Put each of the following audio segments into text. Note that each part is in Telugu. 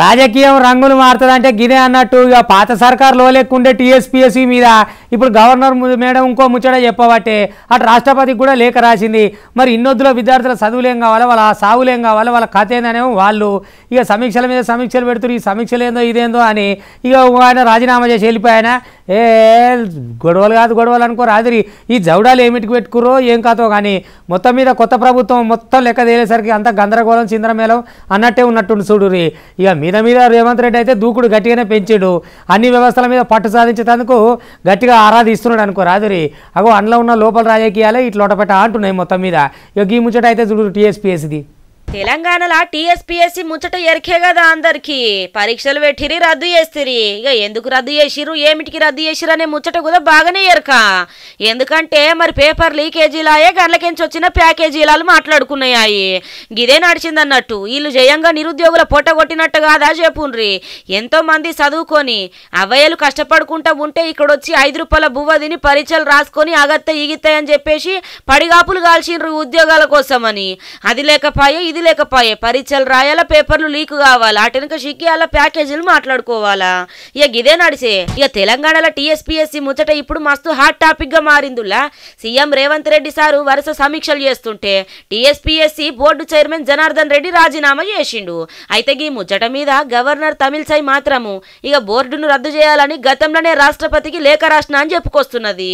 రాజకీయం రంగులు మారుతుందంటే గినే అన్నట్టు ఇక పాత సర్కార్ లేకుండే టీఎస్పీఎస్సీ మీద ఇప్పుడు గవర్నర్ మేడం ఇంకో ముచ్చట చెప్పబట్టే అటు రాష్ట్రపతికి కూడా లేఖ రాసింది మరి ఇన్నొద్దులో విద్యార్థుల చదువులేం కావాలా వాళ్ళ సాగులేం కావాలా వాళ్ళ కథ ఏందనేమో వాళ్ళు ఇక సమీక్షల మీద సమీక్షలు పెడుతున్నారు ఈ సమీక్షలు ఏందో ఇదేందో అని ఇక ఆయన రాజీనామా చేసి వెళ్ళిపోయాయన ఏ గొడవలు కాదు గొడవలు అనుకోరు ఆదిరి ఈ జౌడాలు ఏమిటికి పెట్టుకురో ఏం కాదో కానీ మొత్తం మీద కొత్త ప్రభుత్వం మొత్తం లెక్క తేలేసరికి అంత గందరగోళం చింద్రమేళం అన్నట్టే ఉన్నట్టుండు చూడురి ఇక మీద మీద రేవంత్ రెడ్డి అయితే దూకుడు గట్టిగానే పెంచాడు అన్ని వ్యవస్థల మీద పట్టు సాధించేందుకు గట్టిగా ఆరాధిస్తున్నాడు అనుకో రాదురి అగో అందులో ఉన్న లోపల రాజకీయాలే ఇట్లా అంటున్నాయి మొత్తం మీద ఇక గీ ముచ్చట అయితే చూడు టీఎస్పీఎస్ది తెలంగాణలో టిఎస్పిఎస్సి ముచ్చట ఎరికే కదా అందరికి పరీక్షలు పెట్టిరి రద్దు చేసిరి ఇక ఎందుకు రద్దు చేసిరు ఏమిటికి రద్దు చేసిరు అనే ముచ్చట కూడా బాగానే ఎరక ఎందుకంటే మరి పేపర్ లీకేజీలాయే గంటలకించి వచ్చిన ప్యాకేజీలాలు మాట్లాడుకున్నాయి గిదే నడిచిందన్నట్టు వీళ్ళు జయంగా నిరుద్యోగుల పొట్ట కొట్టినట్టు కాదా చెప్పుండ్రి ఎంతో మంది చదువుకొని అవయలు కష్టపడుకుంటా ఉంటే ఇక్కడొచ్చి ఐదు రూపాయల బువ్వ తిని పరీక్షలు రాసుకొని అగత్త ఈగితాయని చెప్పేసి పడిగాపులు కాల్చిండ్రు ఉద్యోగాల కోసమని అది లేకపోయే ఇది లేకపోయే పరీక్షలు రాయాలా పేపర్లు లీక్ కావాలా అటెనక షికియాల ప్యాకేజీలు మాట్లాడుకోవాలా ఇక ఇదే నడిసే ఇక తెలంగాణలో టీఎస్పీఎస్సీ ముచ్చట ఇప్పుడు మస్తు హాట్ టాపిక్ గా మారిందిలా సీఎం రేవంత్ రెడ్డి సారు వరుస సమీక్షలు చేస్తుంటే TSPSC board chairman Janardhan Reddy రాజీనామా చేసిండు అయితే ఈ ముచ్చట మీద గవర్నర్ తమిళసై మాత్రము ఇక బోర్డును రద్దు చేయాలని గతంలోనే రాష్ట్రపతికి లేఖ రాసిన అని చెప్పుకొస్తున్నది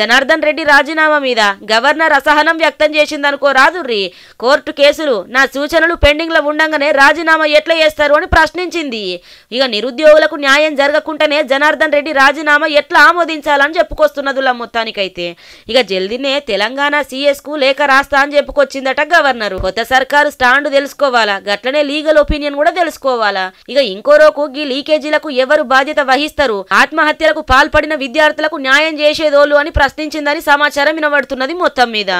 జనార్దన్ రెడ్డి రాజీనామా మీద గవర్నర్ అసహనం వ్యక్తం చేసిందనుకో రాదుర్రి కోర్టు కేసులు నా సూచనలు పెండింగ్లో ఉండగానే రాజీనామా ఎట్లా చేస్తారు అని ప్రశ్నించింది ఇక నిరుద్యోగులకు న్యాయం జరగకుండానే జనార్దన్ రెడ్డి రాజీనామా ఎట్లా ఆమోదించాలని చెప్పుకొస్తున్నదిలా మొత్తానికైతే ఇక జల్దీనే తెలంగాణ కు లేఖ రాస్తా అని చెప్పుకొచ్చిందట గవర్నర్ కొత్త సర్కారు స్టాండ్ తెలుసుకోవాలా గట్లనే లీగల్ ఒపీనియన్ కూడా తెలుసుకోవాలా ఇక ఇంకో రోజు ఈ లీకేజీలకు ఎవరు బాధ్యత వహిస్తారు ఆత్మహత్యలకు పాల్పడిన విద్యార్థులకు న్యాయం చేసేదోళ్ళు అని ప్రశ్నించిందని సమాచారం వినబడుతున్నది మొత్తం మీద